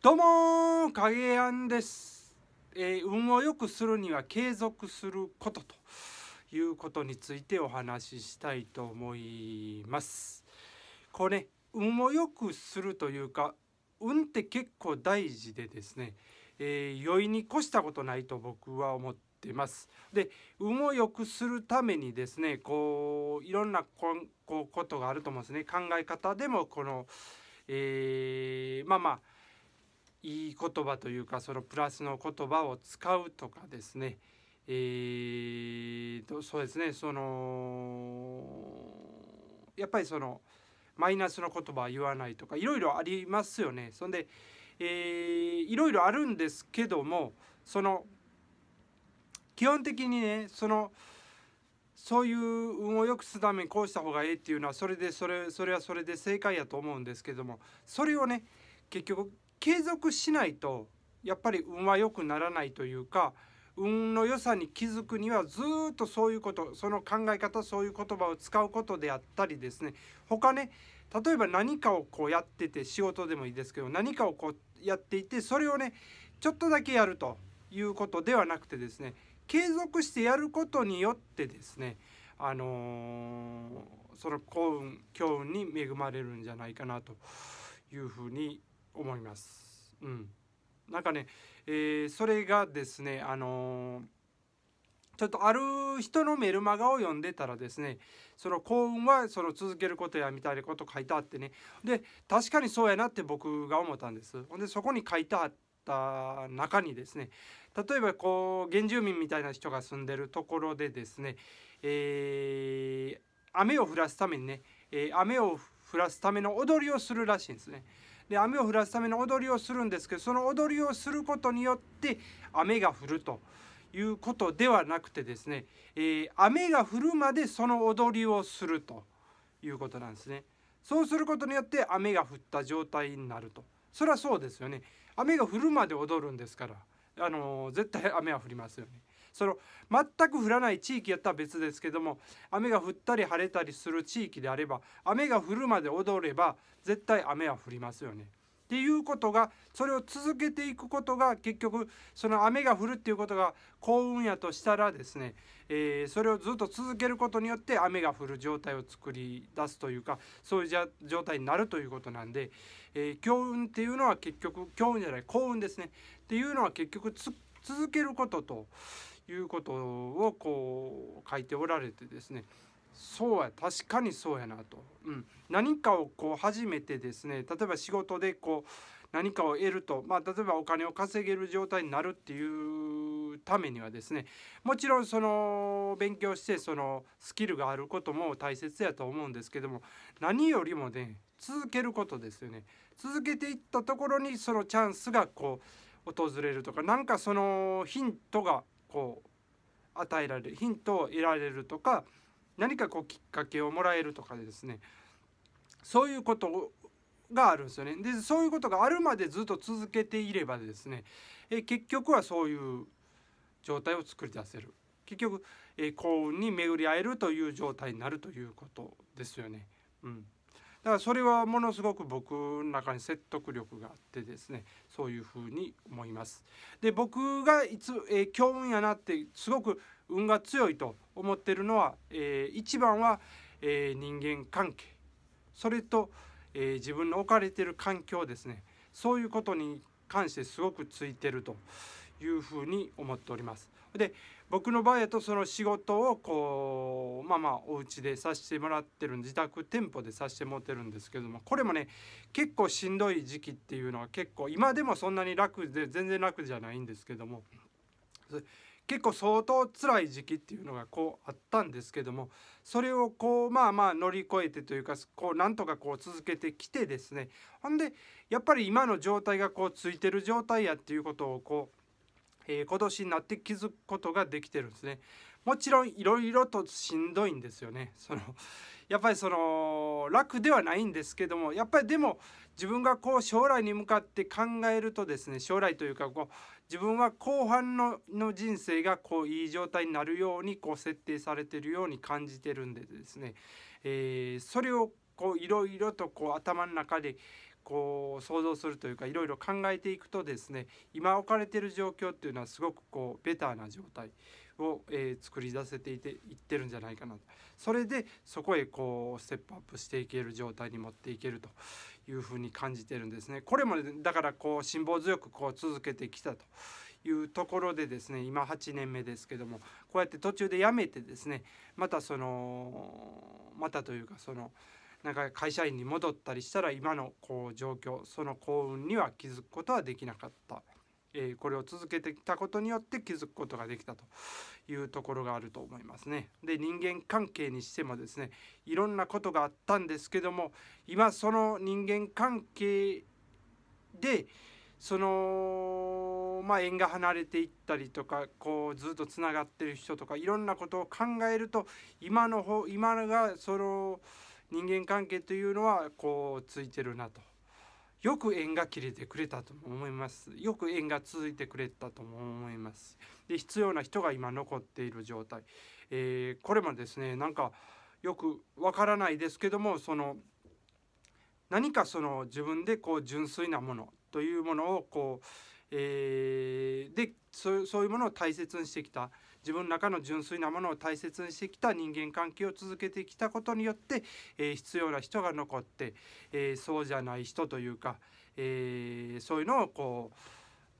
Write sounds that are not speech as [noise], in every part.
どうも影やんです、えー、運を良くするには継続することということについてお話ししたいと思いますこうね運を良くするというか運って結構大事でですね、えー、容に越したことないと僕は思ってますで運を良くするためにですねこういろんなここことがあると思うんですね考え方でもこの、えー、まあまあいい言葉というかそのプラスの言葉を使うとかですねえとそうですねそのやっぱりそのマイナスの言葉は言わないとかいろいろありますよね。そんで、えいろいろあるんですけどもその基本的にねそのそういう運を良くするためにこうした方がええっていうのはそれでそれそれはそれで正解やと思うんですけどもそれをね結局継続しないとやっぱり運は良くならないというか運の良さに気づくにはずっとそういうことその考え方そういう言葉を使うことであったりですね他ね例えば何かをこうやってて仕事でもいいですけど何かをこうやっていてそれをねちょっとだけやるということではなくてですね継続してやることによってですねあのー、その幸運強運に恵まれるんじゃないかなというふうに思います。うん、なんかね、えー、それがですねあのー、ちょっとある人のメルマガを読んでたらですねその幸運はその続けることやみたいなこと書いてあってねで確かにそうやなって僕が思ったんです。ほんでそこに書いてあった中にですね例えばこう原住民みたいな人が住んでるところでですね、えー、雨を降らすためにね、え雨を降らすための踊りをするらしいんですね。で雨を降らすための踊りをするんですけどその踊りをすることによって雨が降るということではなくてですね、えー、雨が降るまでその踊りをするということなんですね。そうすることによって雨が降った状態になると。それはそうですよね。雨が降るまで踊るんですから、あのー、絶対雨は降りますよね。その全く降らない地域やったら別ですけども雨が降ったり晴れたりする地域であれば雨が降るまで踊れば絶対雨は降りますよね。っていうことがそれを続けていくことが結局その雨が降るっていうことが幸運やとしたらですね、えー、それをずっと続けることによって雨が降る状態を作り出すというかそういう状態になるということなんで、えー、強運っていうのは結局強運じゃない幸運ですねっていうのは結局続けることということをこう書いておられてですねそうや確かにそうやなと、うん、何かをこう初めてですね例えば仕事でこう何かを得ると、まあ、例えばお金を稼げる状態になるっていうためにはですねもちろんその勉強してそのスキルがあることも大切やと思うんですけども何よりもね続けることですよね続けていったところにそのチャンスがこう訪れるとか何かそのヒントがこう与えられるヒントを得られるとか何かこうきっかけをもらえるとかですねそういうことがあるんですよねでそういうことがあるまでずっと続けていればですねえ結局はそういう状態を作り出せる結局え幸運に巡り合えるという状態になるということですよね。うん、だからそれはものすごく僕の中に説得力があってですねそういうふうに思います。で僕がいつ、えー、強運やなってすごく運が強いと思ってるのは、えー、一番は、えー、人間関係それと、えー、自分の置かれてる環境ですねそういうことに関してすごくついてるというふうに思っております。で僕の場合だとその仕事をこうまあまあお家でさせてもらってる自宅店舗でさせてもらってるんですけどもこれもね結構しんどい時期っていうのは結構今でもそんなに楽で全然楽じゃないんですけども結構相当辛い時期っていうのがこうあったんですけどもそれをこうまあまあ乗り越えてというかこうなんとかこう続けてきてですねほんでやっぱり今の状態がこうついてる状態やっていうことをこうえー、今年になって気づくことができてるんですね。もちろんいろいろとしんどいんですよね。その [laughs] やっぱりその楽ではないんですけどもやっぱりでも自分がこう将来に向かって考えるとですね将来というかこう自分は後半のの人生がこういい状態になるようにこう設定されてるように感じてるんでですね、えー、それをこういろいろとこう頭の中で、こう想像するというかいろいろ考えていくとですね今置かれてる状況っていうのはすごくこうベターな状態を、えー、作り出せていていってるんじゃないかなとそれでそこへこうステップアップしていける状態に持っていけるというふうに感じてるんですね。これも、ね、だからこう辛抱強くこう続けてきたというところでですね今8年目ですけどもこうやって途中でやめてですねまたそのまたというかその。なんか会社員に戻ったりしたら今のこう状況その幸運には気づくことはできなかった、えー、これを続けてきたことによって気づくことができたというところがあると思いますね。で人間関係にしてもですねいろんなことがあったんですけども今その人間関係でそのまあ縁が離れていったりとかこうずっとつながってる人とかいろんなことを考えると今の方今がその。人間関係というのはこうついてるなとよく縁が切れてくれたと思いますよく縁が続いてくれたと思いますで必要な人が今残っている状態、えー、これもですねなんかよくわからないですけどもその何かその自分でこう純粋なものというものをこう、えー、でそういうものを大切にしてきた自分の中の純粋なものを大切にしてきた人間関係を続けてきたことによって、えー、必要な人が残って、えー、そうじゃない人というか、えー、そういうのをこう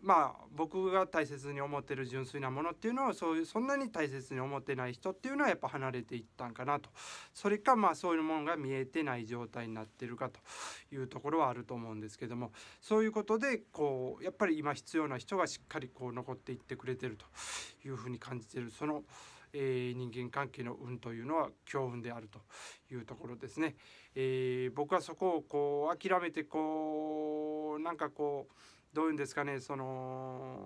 まあ僕が大切に思ってる純粋なものっていうのをそういうそんなに大切に思ってない人っていうのはやっぱ離れていったんかなとそれかまあそういうものが見えてない状態になってるかというところはあると思うんですけどもそういうことでこうやっぱり今必要な人がしっかりこう残っていってくれてるというふうに感じてるその、えー、人間関係の運というのは強運であるというところですね。えー、僕はそこをこう諦めてこうなんかこうどういうんですかねその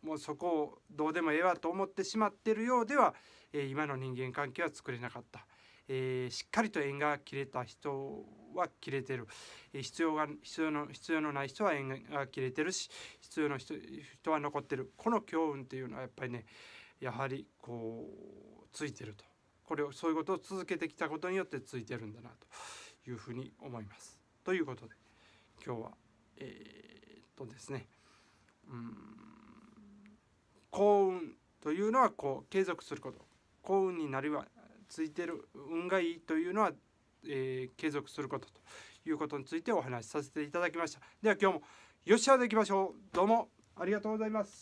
もうそこをどうでもええわと思ってしまってるようでは、えー、今の人間関係は作れなかった、えー、しっかりと縁が切れた人は切れてる、えー、必要が必要の必要のない人は縁が切れてるし必要の人人は残ってるこの強運っていうのはやっぱりねやはりこうついてるとこれをそういうことを続けてきたことによってついてるんだなというふうに思います。ということで今日はえー、っとですねうん幸運というのはこう継続すること幸運になりはついてる運がいいというのは、えー、継続することということについてお話しさせていただきましたでは今日もよっしゃでいきましょうどうもありがとうございます